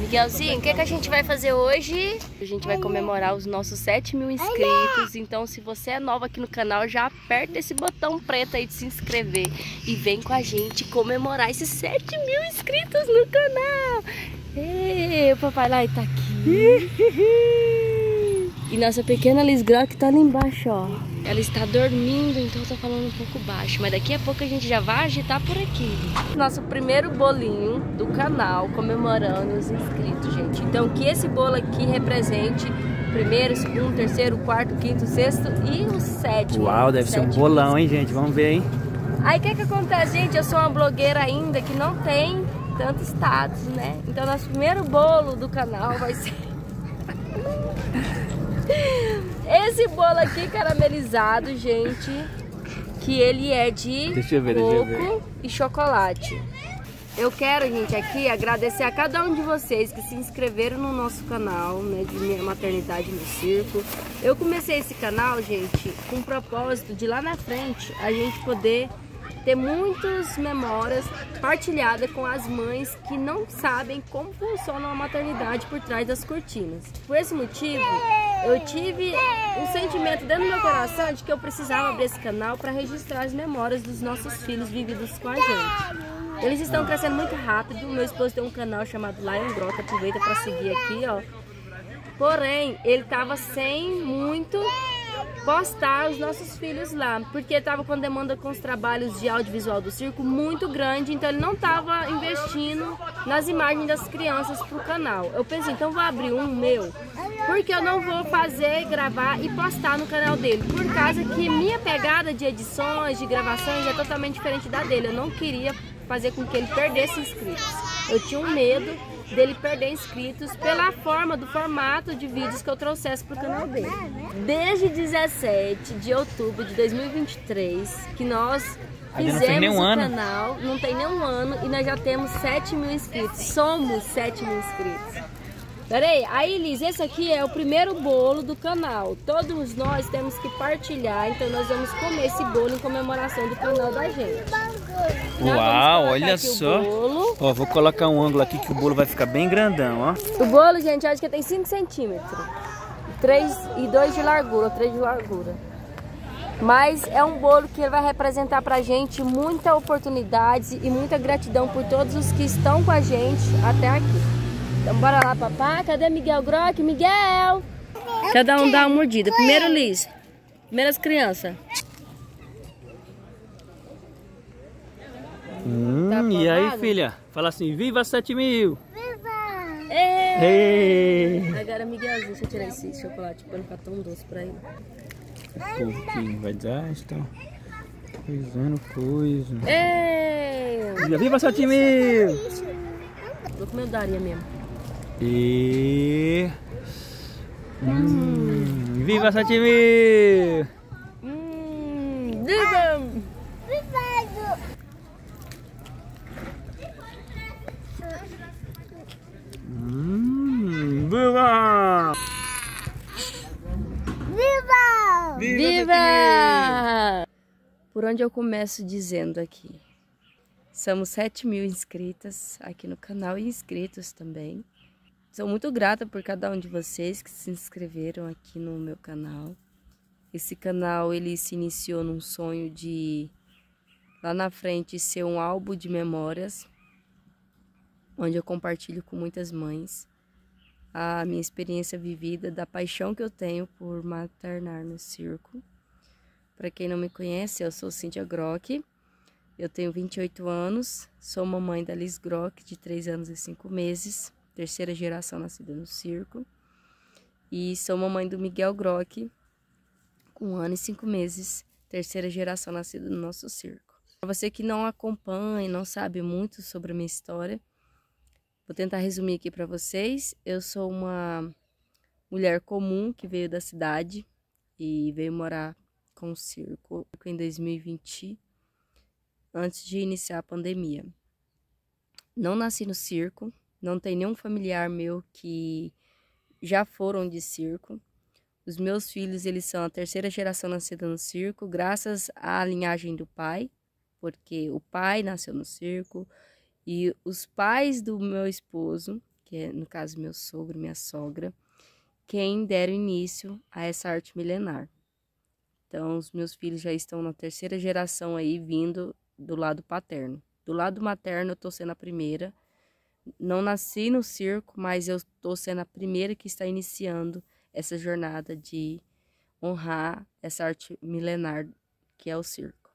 Miguelzinho, o que, é que a gente vai fazer hoje? A gente vai comemorar os nossos 7 mil inscritos. Então, se você é nova aqui no canal, já aperta esse botão preto aí de se inscrever. E vem com a gente comemorar esses 7 mil inscritos no canal. Ei, o papai lá está aqui. E nossa pequena Liz Grock tá ali embaixo, ó. Ela está dormindo, então está falando um pouco baixo. Mas daqui a pouco a gente já vai agitar por aqui. Nosso primeiro bolinho do canal comemorando os inscritos, gente. Então que esse bolo aqui represente primeiro, segundo, terceiro, quarto, quinto, sexto e o sétimo. Uau, deve sétimo. ser um bolão, hein, gente? Vamos ver, hein? Aí o que que acontece, gente? Eu sou uma blogueira ainda que não tem tanto status, né? Então nosso primeiro bolo do canal vai ser... Esse bolo aqui caramelizado, gente, que ele é de deixa eu ver, coco deixa eu ver. e chocolate. Eu quero, gente, aqui agradecer a cada um de vocês que se inscreveram no nosso canal, né, de Minha Maternidade no Circo. Eu comecei esse canal, gente, com o propósito de lá na frente a gente poder ter muitas memórias partilhadas com as mães que não sabem como funciona a maternidade por trás das cortinas. Por esse motivo, eu tive um sentimento dentro do meu coração de que eu precisava abrir esse canal para registrar as memórias dos nossos filhos vividos com a gente. Eles estão crescendo muito rápido. Meu esposo tem um canal chamado Lion Grota, aproveita para seguir aqui, ó. Porém, ele tava sem muito postar os nossos filhos lá, porque estava com demanda com os trabalhos de audiovisual do circo muito grande, então ele não estava investindo nas imagens das crianças pro canal. Eu pensei, então vou abrir um meu porque eu não vou fazer, gravar e postar no canal dele, por causa que minha pegada de edições, de gravações é totalmente diferente da dele. Eu não queria fazer com que ele perdesse inscritos. Eu tinha um medo dele perder inscritos pela forma do formato de vídeos que eu trouxesse pro canal dele. Desde 17 de outubro de 2023, que nós fizemos não o ano. canal, não tem nem um ano e nós já temos 7 mil inscritos. Somos 7 mil inscritos. Peraí, aí Liz, esse aqui é o primeiro bolo do canal. Todos nós temos que partilhar, então nós vamos comer esse bolo em comemoração do canal da gente. Uau, olha só. Ó, vou colocar um ângulo aqui que o bolo vai ficar bem grandão, ó. O bolo, gente, acho que tem 5 centímetros. 3 e 2 de largura, 3 de largura. Mas é um bolo que vai representar pra gente muita oportunidade e muita gratidão por todos os que estão com a gente até aqui. Então bora lá, papá. Cadê Miguel Grock? Miguel! Cada um dá uma mordida. Primeiro Liz. Primeiras crianças. Hum, tá e aí, filha? Fala assim, viva 7 mil! Viva! Ei. Ei. Agora, Miguelzinho, deixa eu tirar esse chocolate pra não ficar tão doce pra ele. vai dar, então. Coisando coisa. Ei! Viva 7 mil! Vou comer daria mesmo. E. Hum, viva Sete Mil! Hum, ah, hum, viva! viva! Viva! Viva! Por onde eu começo dizendo aqui? Somos 7 mil inscritas aqui no canal e inscritos também. Sou muito grata por cada um de vocês que se inscreveram aqui no meu canal. Esse canal ele se iniciou num sonho de lá na frente ser um álbum de memórias, onde eu compartilho com muitas mães a minha experiência vivida, da paixão que eu tenho por maternar no circo. Para quem não me conhece, eu sou Cíntia Grock. Eu tenho 28 anos, sou mamãe da Liz Grock, de 3 anos e 5 meses terceira geração nascida no circo. E sou mamãe do Miguel Grock, com um ano e cinco meses, terceira geração nascida no nosso circo. Para você que não acompanha e não sabe muito sobre a minha história, vou tentar resumir aqui para vocês. Eu sou uma mulher comum que veio da cidade e veio morar com o circo em 2020, antes de iniciar a pandemia. Não nasci no circo, não tem nenhum familiar meu que já foram de circo. Os meus filhos, eles são a terceira geração nascida no circo, graças à linhagem do pai, porque o pai nasceu no circo e os pais do meu esposo, que é no caso meu sogro, minha sogra, quem deram início a essa arte milenar. Então, os meus filhos já estão na terceira geração aí vindo do lado paterno. Do lado materno, eu tô sendo a primeira, não nasci no circo, mas eu estou sendo a primeira que está iniciando essa jornada de honrar essa arte milenar que é o circo.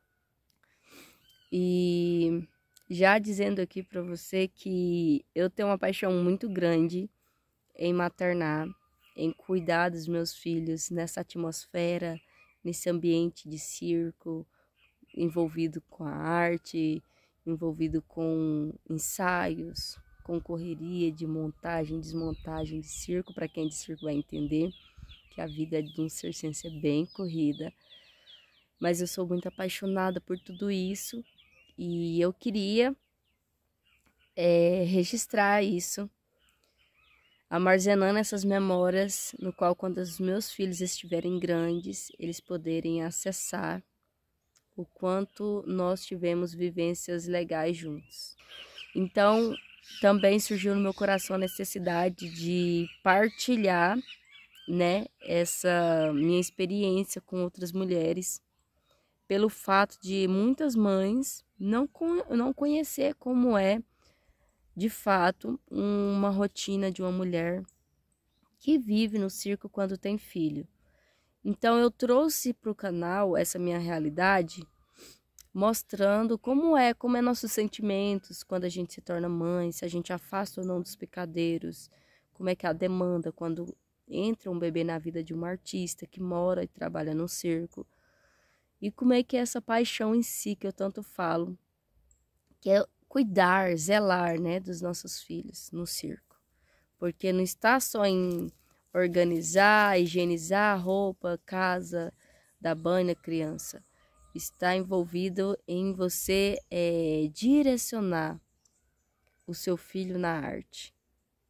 E já dizendo aqui para você que eu tenho uma paixão muito grande em maternar, em cuidar dos meus filhos nessa atmosfera, nesse ambiente de circo, envolvido com a arte, envolvido com ensaios, com correria de montagem, desmontagem de circo, para quem é de circo vai entender que a vida de um circense é bem corrida. Mas eu sou muito apaixonada por tudo isso e eu queria é, registrar isso, armazenando essas memórias, no qual quando os meus filhos estiverem grandes, eles poderem acessar o quanto nós tivemos vivências legais juntos. Então, também surgiu no meu coração a necessidade de partilhar, né, essa minha experiência com outras mulheres, pelo fato de muitas mães não, não conhecer como é, de fato, uma rotina de uma mulher que vive no circo quando tem filho. Então eu trouxe para o canal essa minha realidade mostrando como é, como é nossos sentimentos quando a gente se torna mãe, se a gente afasta ou não dos picadeiros, como é que é a demanda quando entra um bebê na vida de um artista que mora e trabalha num circo. E como é que é essa paixão em si que eu tanto falo, que é cuidar, zelar, né, dos nossos filhos no circo. Porque não está só em organizar, higienizar a roupa, casa, dar banho na criança está envolvido em você é, direcionar o seu filho na arte.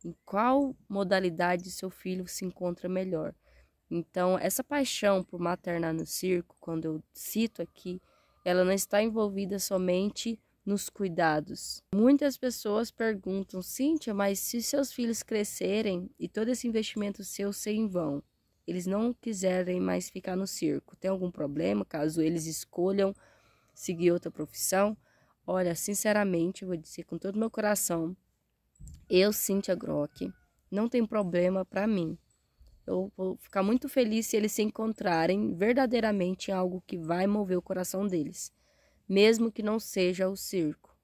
Em qual modalidade seu filho se encontra melhor? Então, essa paixão por maternar no circo, quando eu cito aqui, ela não está envolvida somente nos cuidados. Muitas pessoas perguntam, Cíntia, mas se seus filhos crescerem e todo esse investimento seu ser em vão, eles não quiserem mais ficar no circo. Tem algum problema caso eles escolham seguir outra profissão? Olha, sinceramente, vou dizer com todo meu coração, eu, Cynthia Grock, não tem problema para mim. Eu vou ficar muito feliz se eles se encontrarem verdadeiramente em algo que vai mover o coração deles, mesmo que não seja o circo.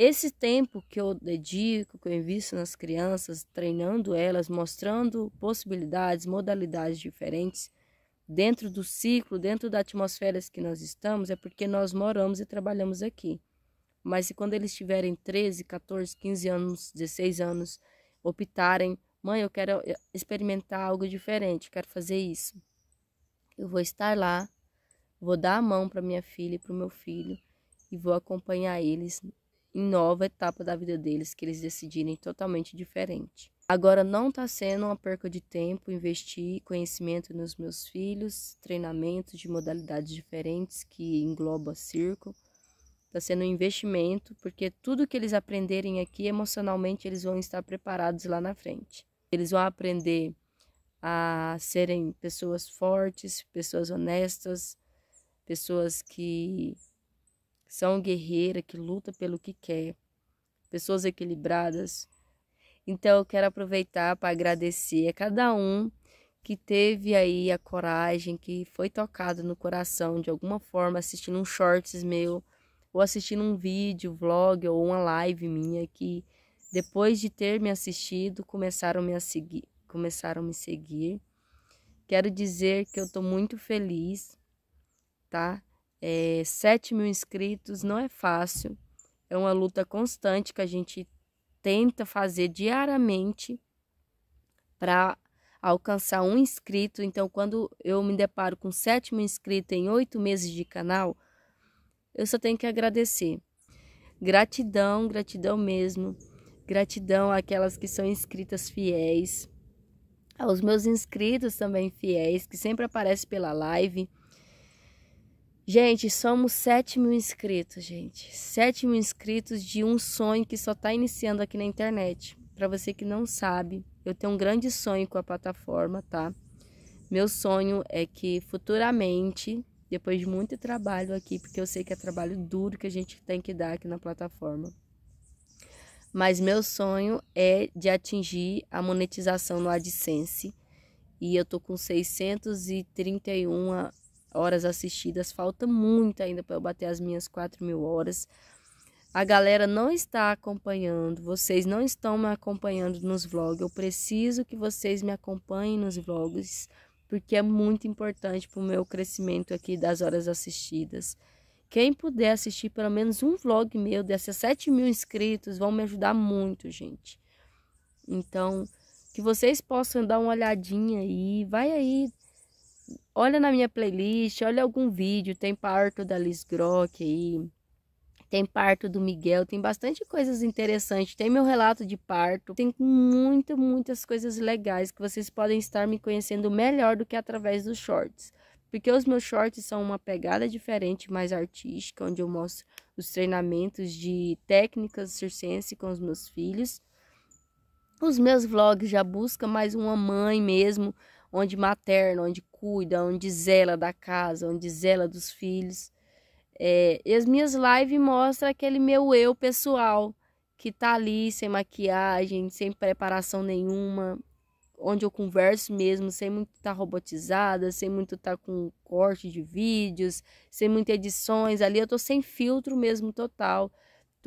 Esse tempo que eu dedico, que eu invisto nas crianças, treinando elas, mostrando possibilidades, modalidades diferentes, dentro do ciclo, dentro da atmosfera que nós estamos, é porque nós moramos e trabalhamos aqui. Mas se quando eles tiverem 13, 14, 15 anos, 16 anos, optarem, mãe, eu quero eh, experimentar algo diferente, quero fazer isso. Eu vou estar lá, vou dar a mão para minha filha e para o meu filho e vou acompanhar eles em nova etapa da vida deles que eles decidirem totalmente diferente. Agora não está sendo uma perca de tempo investir conhecimento nos meus filhos, treinamentos de modalidades diferentes que engloba circo. Está sendo um investimento porque tudo que eles aprenderem aqui emocionalmente eles vão estar preparados lá na frente. Eles vão aprender a serem pessoas fortes, pessoas honestas, pessoas que são guerreira que luta pelo que quer. Pessoas equilibradas. Então eu quero aproveitar para agradecer a cada um que teve aí a coragem, que foi tocado no coração de alguma forma assistindo um shorts meu ou assistindo um vídeo, vlog ou uma live minha que depois de ter me assistido, começaram me a seguir, começaram a me seguir. Quero dizer que eu estou muito feliz, tá? é, 7 mil inscritos não é fácil, é uma luta constante que a gente tenta fazer diariamente para alcançar um inscrito. Então, quando eu me deparo com 7 mil inscritos em oito meses de canal, eu só tenho que agradecer. Gratidão, gratidão mesmo. Gratidão àquelas que são inscritas fiéis, aos meus inscritos também fiéis, que sempre aparecem pela live. Gente, somos 7 mil inscritos, gente. 7 mil inscritos de um sonho que só está iniciando aqui na internet. Para você que não sabe, eu tenho um grande sonho com a plataforma, tá? Meu sonho é que futuramente, depois de muito trabalho aqui, porque eu sei que é trabalho duro que a gente tem que dar aqui na plataforma, mas meu sonho é de atingir a monetização no AdSense. E eu tô com 631 horas assistidas, falta muito ainda para eu bater as minhas 4 mil horas. A galera não está acompanhando, vocês não estão me acompanhando nos vlogs. Eu preciso que vocês me acompanhem nos vlogs, porque é muito importante para o meu crescimento aqui das horas assistidas. Quem puder assistir pelo menos um vlog meu desses 7 mil inscritos, vão me ajudar muito, gente. Então, que vocês possam dar uma olhadinha aí. Vai aí, olha na minha playlist, olha algum vídeo, tem parto da Liz Grock aí, tem parto do Miguel, tem bastante coisas interessantes, tem meu relato de parto, tem muitas, muitas coisas legais que vocês podem estar me conhecendo melhor do que através dos shorts. Porque os meus shorts são uma pegada diferente, mais artística, onde eu mostro os treinamentos de técnicas circense com os meus filhos. Os meus vlogs já busca mais uma mãe mesmo, onde materna, onde cuida, onde zela da casa, onde zela dos filhos. É, e as minhas lives mostram aquele meu eu pessoal, que tá ali sem maquiagem, sem preparação nenhuma, onde eu converso mesmo, sem muito estar tá robotizada, sem muito estar tá com corte de vídeos, sem muitas edições. Ali eu tô sem filtro mesmo total.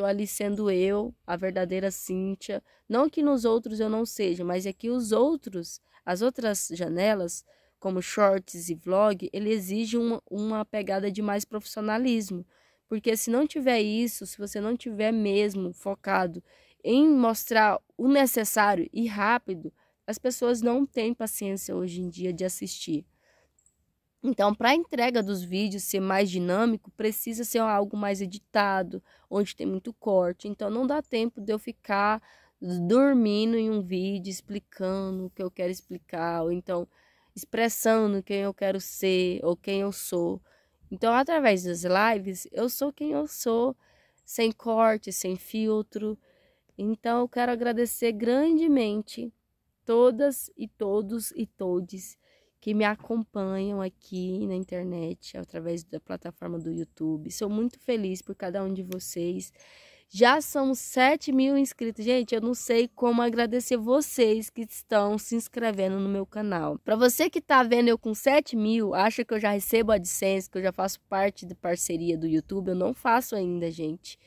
Tô ali sendo eu, a verdadeira Cíntia. Não que nos outros eu não seja, mas é que os outros, as outras janelas, como shorts e vlog, ele exige uma, uma pegada de mais profissionalismo. Porque se não tiver isso, se você não tiver mesmo focado em mostrar o necessário e rápido, as pessoas não têm paciência hoje em dia de assistir. Então, para a entrega dos vídeos ser mais dinâmico, precisa ser algo mais editado, onde tem muito corte. Então, não dá tempo de eu ficar dormindo em um vídeo, explicando o que eu quero explicar, ou então expressando quem eu quero ser ou quem eu sou. Então, através das lives, eu sou quem eu sou, sem corte, sem filtro. Então, eu quero agradecer grandemente todas e todos e todes que me acompanham aqui na internet, através da plataforma do YouTube. Sou muito feliz por cada um de vocês. Já somos 7 mil inscritos. Gente, eu não sei como agradecer vocês que estão se inscrevendo no meu canal. Para você que está vendo eu com 7 mil, acha que eu já recebo a AdSense, que eu já faço parte de parceria do YouTube? Eu não faço ainda, gente.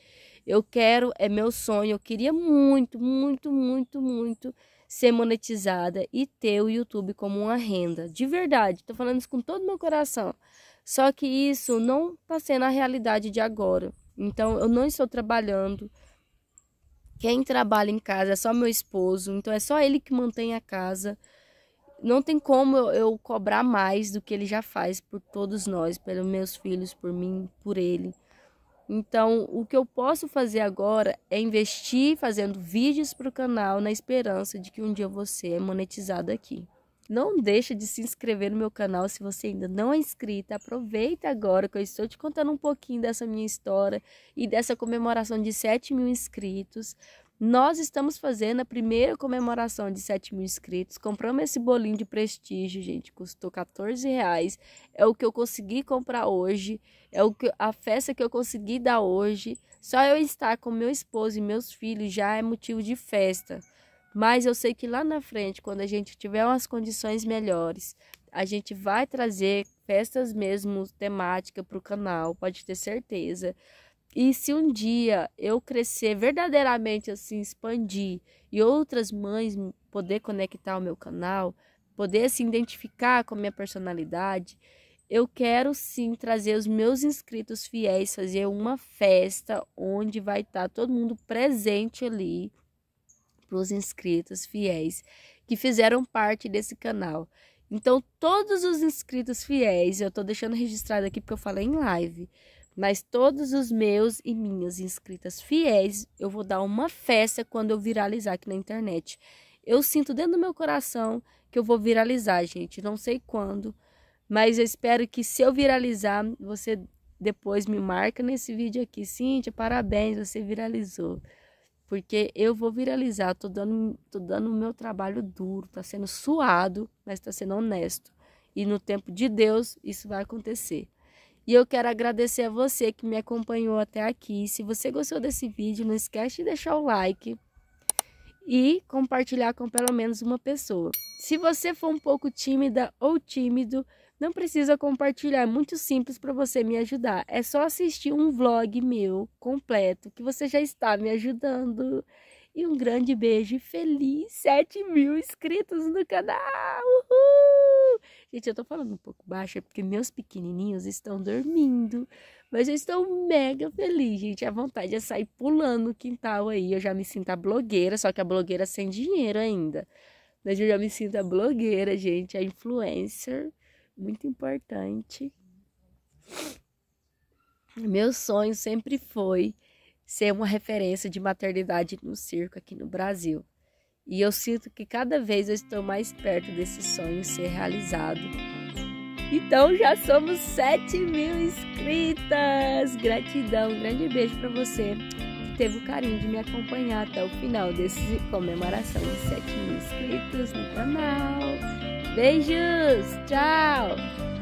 Eu quero, é meu sonho, eu queria muito, muito, muito, muito ser monetizada e ter o YouTube como uma renda. De verdade, estou falando isso com todo o meu coração. Só que isso não está sendo a realidade de agora. Então, eu não estou trabalhando. Quem trabalha em casa é só meu esposo, então é só ele que mantém a casa. Não tem como eu cobrar mais do que ele já faz por todos nós, pelos meus filhos, por mim, por ele. Então, o que eu posso fazer agora é investir fazendo vídeos para o canal na esperança de que um dia você é monetizado aqui. Não deixa de se inscrever no meu canal se você ainda não é inscrita. Aproveita agora que eu estou te contando um pouquinho dessa minha história e dessa comemoração de 7 mil inscritos nós estamos fazendo a primeira comemoração de 7 mil inscritos. Compramos esse bolinho de prestígio, gente. Custou 14 reais. É o que eu consegui comprar hoje. É o que, a festa que eu consegui dar hoje. Só eu estar com meu esposo e meus filhos já é motivo de festa. Mas eu sei que lá na frente, quando a gente tiver umas condições melhores, a gente vai trazer festas mesmo temática para o canal, pode ter certeza. E se um dia eu crescer verdadeiramente assim, expandir e outras mães poder conectar o meu canal, poder se assim, identificar com a minha personalidade, eu quero sim trazer os meus inscritos fiéis, fazer uma festa onde vai estar tá todo mundo presente ali para os inscritos fiéis que fizeram parte desse canal. Então, todos os inscritos fiéis, eu estou deixando registrado aqui porque eu falei em live, mas todos os meus e minhas inscritas fiéis, eu vou dar uma festa quando eu viralizar aqui na internet. Eu sinto dentro do meu coração que eu vou viralizar, gente. Não sei quando, mas eu espero que se eu viralizar, você depois me marca nesse vídeo aqui. Cíntia, parabéns, você viralizou. Porque eu vou viralizar, tô dando, tô dando o meu trabalho duro, tá sendo suado, mas tá sendo honesto. E no tempo de Deus, isso vai acontecer. E eu quero agradecer a você que me acompanhou até aqui. Se você gostou desse vídeo, não esquece de deixar o like e compartilhar com pelo menos uma pessoa. Se você for um pouco tímida ou tímido, não precisa compartilhar, é muito simples para você me ajudar. É só assistir um vlog meu completo, que você já está me ajudando. E um grande beijo e feliz 7 mil inscritos no canal! Uhul! Gente, eu tô falando um pouco baixo, é porque meus pequenininhos estão dormindo. Mas eu estou mega feliz, gente. A vontade é sair pulando o quintal aí. Eu já me sinto a blogueira, só que a blogueira sem dinheiro ainda. Mas eu já me sinto a blogueira, gente. A influencer, muito importante. Meu sonho sempre foi ser uma referência de maternidade no circo aqui no Brasil. E eu sinto que cada vez eu estou mais perto desse sonho ser realizado. Então já somos 7 mil inscritas! Gratidão, um grande beijo para você que teve o carinho de me acompanhar até o final desse comemoração de 7 mil inscritos no canal. Beijos, tchau!